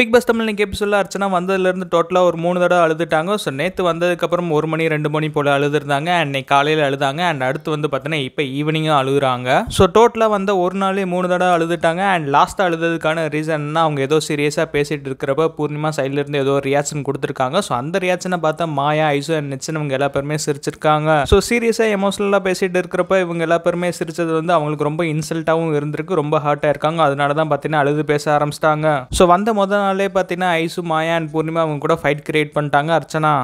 big pass Tamil எப்படி சொல்ல அர்ச்சனா வந்ததுலேருந்து டோட்டலாக ஒரு மூணு தடவை அழுதுட்டாங்க ஸோ நேற்று வந்ததுக்கப்புறம் ஒரு மணி ரெண்டு மணி போல் அழுதுருந்தாங்க அன்னைக்கு காலையில் அழுதாங்க அண்ட் அடுத்து வந்து பார்த்தீங்கன்னா இப்போ ஈவினிங்காக அழுகுறாங்க ஸோ டோட்டலாக வந்த ஒரு நாளே மூணு தடவை அழுதுட்டாங்க அண்ட் லாஸ்ட்டாக அழுதுக்கான ரீசன்னா அவங்க ஏதோ சீரியஸாக பேசிகிட்டு இருக்கிறப்ப பூர்ணிமா சைட்லேருந்து ஏதோ ரியாக்ஷன் கொடுத்துருக்காங்க ஸோ அந்த ரியாக்ஷனை பார்த்தா மாயா ஐசோ அண்ட் நிச்சன் அவங்க எல்லா பேருமே சிரிச்சிருக்காங்க ஸோ சீரியஸாக எமோஷனலாக பேசிகிட்டு இருக்கிறப்ப இவங்க எல்லா பேருமே சிரிச்சது வந்து அவங்களுக்கு ரொம்ப இன்சல்ட்டாகவும் இருந்திருக்கு ரொம்ப ஹார்ட்டாக இருக்காங்க அதனால தான் பார்த்தீங்கன்னா அழுது பேச ஆரம்பிச்சிட்டாங்க ஸோ வந்த முதல் நாளே பார்த்தீங்கன்னா ஐசு மாயா அண்ட் பூர்ணிமா அவங்க கூட ஃபைட் கிரியேட் பண்ணிட்டாங்க அர்ச்சனா